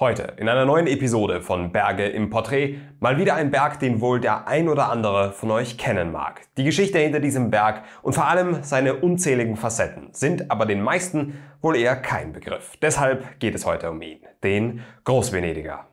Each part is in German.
Heute in einer neuen Episode von Berge im Porträt mal wieder ein Berg, den wohl der ein oder andere von euch kennen mag. Die Geschichte hinter diesem Berg und vor allem seine unzähligen Facetten sind aber den meisten wohl eher kein Begriff. Deshalb geht es heute um ihn, den Großvenediger.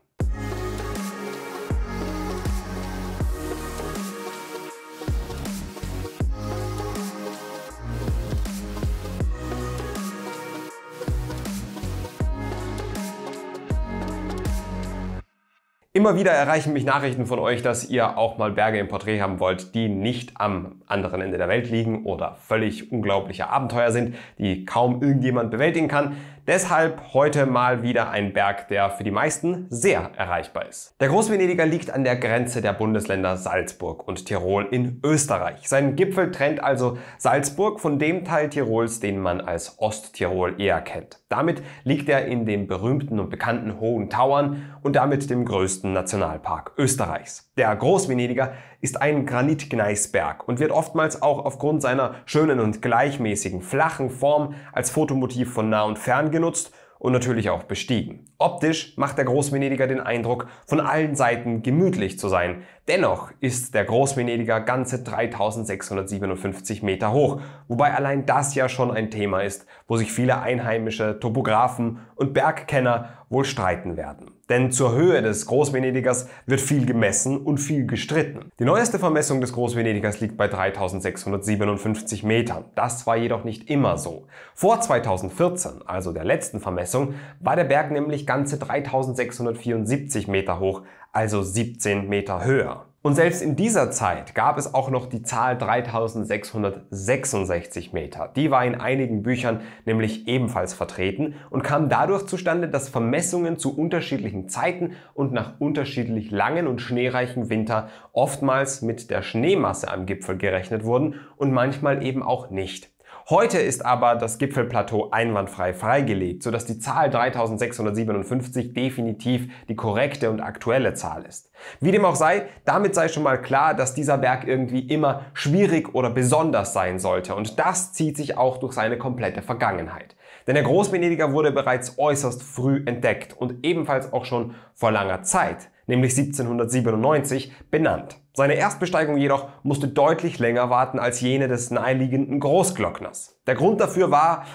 Immer wieder erreichen mich Nachrichten von euch, dass ihr auch mal Berge im Porträt haben wollt, die nicht am anderen Ende der Welt liegen oder völlig unglaubliche Abenteuer sind, die kaum irgendjemand bewältigen kann. Deshalb heute mal wieder ein Berg, der für die meisten sehr erreichbar ist. Der Großvenediger liegt an der Grenze der Bundesländer Salzburg und Tirol in Österreich. Seinen Gipfel trennt also Salzburg von dem Teil Tirols, den man als Osttirol eher kennt. Damit liegt er in den berühmten und bekannten Hohen Tauern und damit dem größten Nationalpark Österreichs. Der Großvenediger ist ein Granitgneisberg und wird oftmals auch aufgrund seiner schönen und gleichmäßigen flachen Form als Fotomotiv von nah und fern genutzt und natürlich auch bestiegen. Optisch macht der Großvenediger den Eindruck, von allen Seiten gemütlich zu sein. Dennoch ist der Großvenediger ganze 3657 Meter hoch, wobei allein das ja schon ein Thema ist, wo sich viele einheimische Topografen und Bergkenner wohl streiten werden. Denn zur Höhe des Großvenedigers wird viel gemessen und viel gestritten. Die neueste Vermessung des Großvenedigers liegt bei 3657 Metern. Das war jedoch nicht immer so. Vor 2014, also der letzten Vermessung, war der Berg nämlich ganze 3674 Meter hoch, also 17 Meter höher. Und selbst in dieser Zeit gab es auch noch die Zahl 3666 Meter. Die war in einigen Büchern nämlich ebenfalls vertreten und kam dadurch zustande, dass Vermessungen zu unterschiedlichen Zeiten und nach unterschiedlich langen und schneereichen Winter oftmals mit der Schneemasse am Gipfel gerechnet wurden und manchmal eben auch nicht. Heute ist aber das Gipfelplateau einwandfrei freigelegt, sodass die Zahl 3657 definitiv die korrekte und aktuelle Zahl ist. Wie dem auch sei, damit sei schon mal klar, dass dieser Berg irgendwie immer schwierig oder besonders sein sollte und das zieht sich auch durch seine komplette Vergangenheit. Denn der Großvenediger wurde bereits äußerst früh entdeckt und ebenfalls auch schon vor langer Zeit, nämlich 1797, benannt. Seine Erstbesteigung jedoch musste deutlich länger warten als jene des naheliegenden Großglockners. Der Grund dafür war,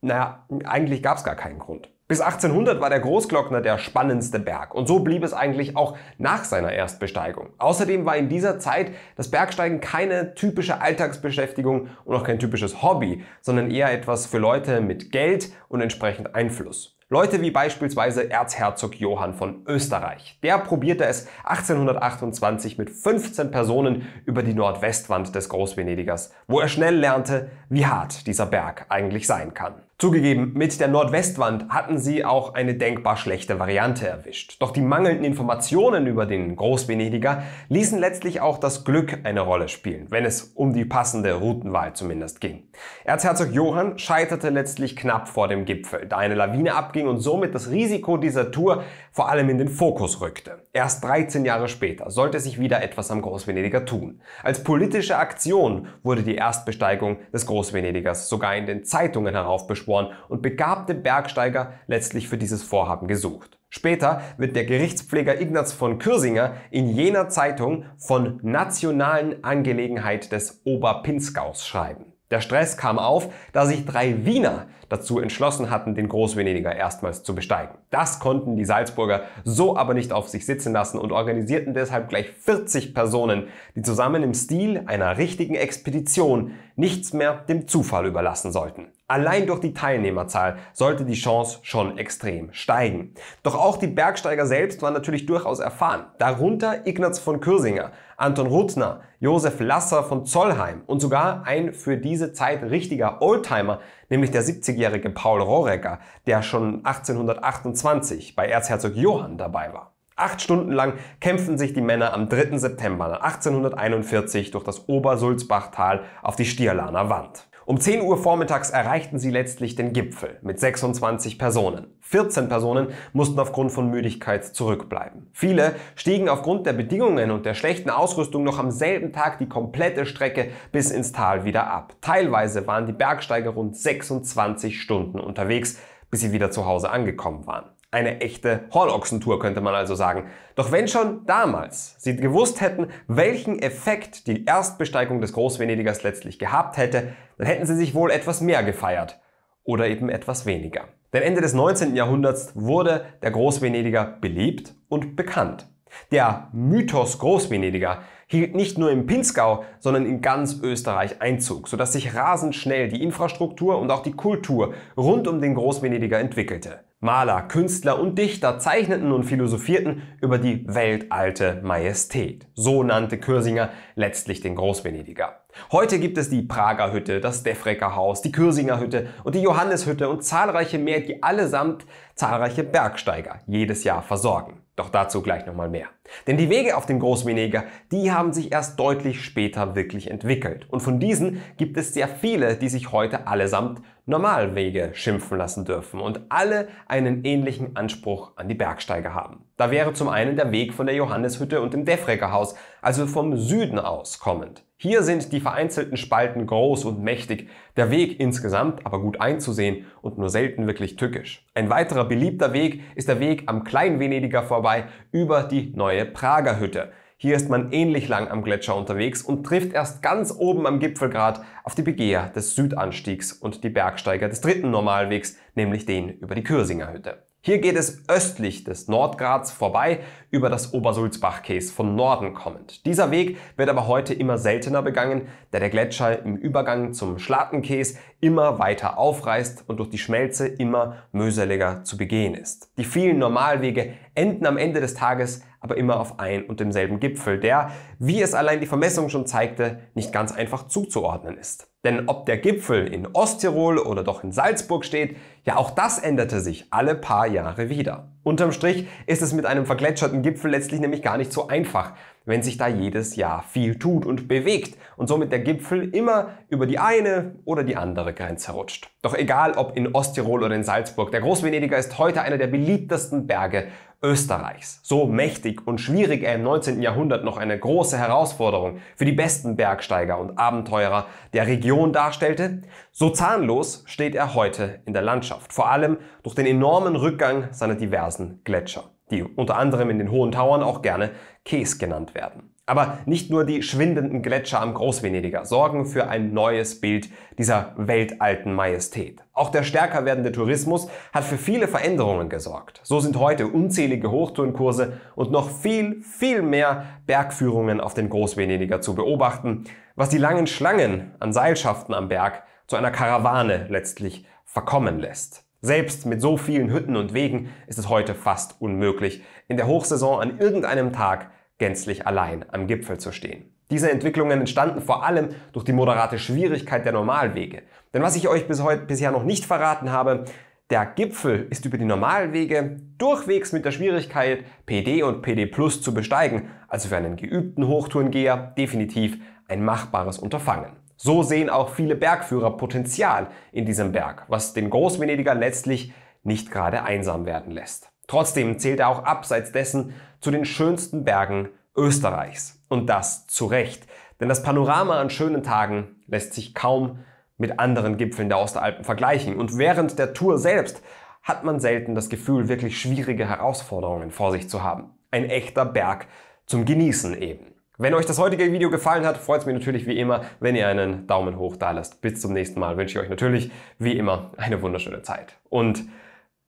naja, eigentlich gab es gar keinen Grund. Bis 1800 war der Großglockner der spannendste Berg und so blieb es eigentlich auch nach seiner Erstbesteigung. Außerdem war in dieser Zeit das Bergsteigen keine typische Alltagsbeschäftigung und auch kein typisches Hobby, sondern eher etwas für Leute mit Geld und entsprechend Einfluss. Leute wie beispielsweise Erzherzog Johann von Österreich. Der probierte es 1828 mit 15 Personen über die Nordwestwand des Großvenedigers, wo er schnell lernte, wie hart dieser Berg eigentlich sein kann. Zugegeben, mit der Nordwestwand hatten sie auch eine denkbar schlechte Variante erwischt. Doch die mangelnden Informationen über den Großvenediger ließen letztlich auch das Glück eine Rolle spielen, wenn es um die passende Routenwahl zumindest ging. Erzherzog Johann scheiterte letztlich knapp vor dem Gipfel, da eine Lawine ab abging und somit das Risiko dieser Tour vor allem in den Fokus rückte. Erst 13 Jahre später sollte sich wieder etwas am Großvenediger tun. Als politische Aktion wurde die Erstbesteigung des Großvenedigers sogar in den Zeitungen heraufbeschworen und begabte Bergsteiger letztlich für dieses Vorhaben gesucht. Später wird der Gerichtspfleger Ignaz von Kürsinger in jener Zeitung von nationalen Angelegenheit des Oberpinskaus schreiben. Der Stress kam auf, da sich drei Wiener dazu entschlossen hatten, den Großvenediger erstmals zu besteigen. Das konnten die Salzburger so aber nicht auf sich sitzen lassen und organisierten deshalb gleich 40 Personen, die zusammen im Stil einer richtigen Expedition nichts mehr dem Zufall überlassen sollten. Allein durch die Teilnehmerzahl sollte die Chance schon extrem steigen. Doch auch die Bergsteiger selbst waren natürlich durchaus erfahren. Darunter Ignaz von Kürsinger, Anton Ruttner, Josef Lasser von Zollheim und sogar ein für diese Zeit richtiger Oldtimer, nämlich der 70-jährige Paul Rohrecker, der schon 1828 bei Erzherzog Johann dabei war. Acht Stunden lang kämpften sich die Männer am 3. September 1841 durch das Obersulzbachtal auf die Stierlaner Wand. Um 10 Uhr vormittags erreichten sie letztlich den Gipfel mit 26 Personen. 14 Personen mussten aufgrund von Müdigkeit zurückbleiben. Viele stiegen aufgrund der Bedingungen und der schlechten Ausrüstung noch am selben Tag die komplette Strecke bis ins Tal wieder ab. Teilweise waren die Bergsteiger rund 26 Stunden unterwegs, bis sie wieder zu Hause angekommen waren. Eine echte Hornochsentour könnte man also sagen. Doch wenn schon damals sie gewusst hätten, welchen Effekt die Erstbesteigung des Großvenedigers letztlich gehabt hätte, dann hätten sie sich wohl etwas mehr gefeiert oder eben etwas weniger. Denn Ende des 19. Jahrhunderts wurde der Großvenediger beliebt und bekannt. Der Mythos Großvenediger hielt nicht nur im Pinzgau, sondern in ganz Österreich Einzug, sodass sich rasend schnell die Infrastruktur und auch die Kultur rund um den Großvenediger entwickelte. Maler, Künstler und Dichter zeichneten und philosophierten über die weltalte Majestät. So nannte Kürsinger letztlich den Großvenediger. Heute gibt es die Prager Hütte, das Defrecker Haus, die Kürsinger Hütte und die Johannishütte und zahlreiche mehr, die allesamt zahlreiche Bergsteiger jedes Jahr versorgen. Doch dazu gleich nochmal mehr. Denn die Wege auf dem Großvineger, die haben sich erst deutlich später wirklich entwickelt. Und von diesen gibt es sehr viele, die sich heute allesamt Normalwege schimpfen lassen dürfen und alle einen ähnlichen Anspruch an die Bergsteiger haben. Da wäre zum einen der Weg von der Johanneshütte und dem Defregerhaus, also vom Süden aus kommend. Hier sind die vereinzelten Spalten groß und mächtig, der Weg insgesamt aber gut einzusehen und nur selten wirklich tückisch. Ein weiterer beliebter Weg ist der Weg am Kleinvenediger vorbei über die neue Prager Hütte. Hier ist man ähnlich lang am Gletscher unterwegs und trifft erst ganz oben am Gipfelgrat auf die Begeher des Südanstiegs und die Bergsteiger des dritten Normalwegs, nämlich den über die Kürsinger Hütte. Hier geht es östlich des Nordgrats vorbei über das obersulzbach Obersulzbachkäs von Norden kommend. Dieser Weg wird aber heute immer seltener begangen, da der Gletscher im Übergang zum Schlatenkäs immer weiter aufreißt und durch die Schmelze immer mühseliger zu begehen ist. Die vielen Normalwege enden am Ende des Tages aber immer auf ein und demselben Gipfel, der, wie es allein die Vermessung schon zeigte, nicht ganz einfach zuzuordnen ist. Denn ob der Gipfel in Osttirol oder doch in Salzburg steht, ja auch das änderte sich alle paar Jahre wieder. Unterm Strich ist es mit einem vergletscherten Gipfel letztlich nämlich gar nicht so einfach, wenn sich da jedes Jahr viel tut und bewegt und somit der Gipfel immer über die eine oder die andere Grenze rutscht. Doch egal ob in Osttirol oder in Salzburg, der Großvenediger ist heute einer der beliebtesten Berge Österreichs. So mächtig und schwierig er im 19. Jahrhundert noch eine große Herausforderung für die besten Bergsteiger und Abenteurer der Region darstellte, so zahnlos steht er heute in der Landschaft, vor allem durch den enormen Rückgang seiner diversen Gletscher, die unter anderem in den Hohen Tauern auch gerne Käs genannt werden. Aber nicht nur die schwindenden Gletscher am Großvenediger sorgen für ein neues Bild dieser weltalten Majestät. Auch der stärker werdende Tourismus hat für viele Veränderungen gesorgt. So sind heute unzählige Hochtourenkurse und noch viel, viel mehr Bergführungen auf den Großvenediger zu beobachten, was die langen Schlangen an Seilschaften am Berg zu einer Karawane letztlich verkommen lässt. Selbst mit so vielen Hütten und Wegen ist es heute fast unmöglich, in der Hochsaison an irgendeinem Tag gänzlich allein am Gipfel zu stehen. Diese Entwicklungen entstanden vor allem durch die moderate Schwierigkeit der Normalwege. Denn was ich euch bis heute bisher noch nicht verraten habe, der Gipfel ist über die Normalwege durchwegs mit der Schwierigkeit PD und PD Plus zu besteigen, also für einen geübten Hochtourengeher definitiv ein machbares Unterfangen. So sehen auch viele Bergführer Potenzial in diesem Berg, was den Großvenediger letztlich nicht gerade einsam werden lässt. Trotzdem zählt er auch abseits dessen zu den schönsten Bergen Österreichs. Und das zu Recht. Denn das Panorama an schönen Tagen lässt sich kaum mit anderen Gipfeln der Osteralpen vergleichen. Und während der Tour selbst hat man selten das Gefühl, wirklich schwierige Herausforderungen vor sich zu haben. Ein echter Berg zum Genießen eben. Wenn euch das heutige Video gefallen hat, freut es mich natürlich wie immer, wenn ihr einen Daumen hoch da lasst. Bis zum nächsten Mal wünsche ich euch natürlich wie immer eine wunderschöne Zeit und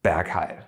Bergheil.